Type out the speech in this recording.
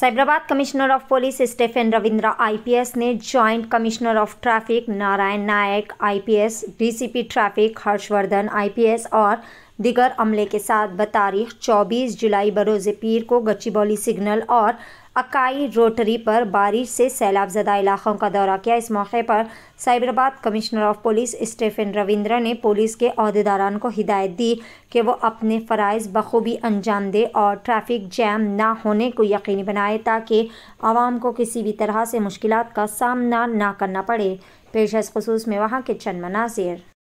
Cyberabad commissioner of police Stephen Ravindra IPS ने joint commissioner of traffic Narayan Nayak IPS DCP traffic Harshavardhan IPS और दिगर अमले के साथ बतारीख 24 जुलाई बरोज़ पीर को गच्चीबौली सिग्नल और अकाई रोटरी पर बारिश से सैलाब ज़दा इलाक़ों का दौरा किया इस मौके पर Cyberabad commissioner of police Stephen Ravindra ने पुलिस के अहदेदारान को हिदायत दी कि वो अपने फ़रज़ बखूबी अंजाम दे और ट्रैफिक जैम ना होने को यकीनी बनाए ताकि आवाम को किसी भी तरह से मुश्किल का सामना ना करना पड़े पेश खसूस में वहाँ के चंद मनाजिर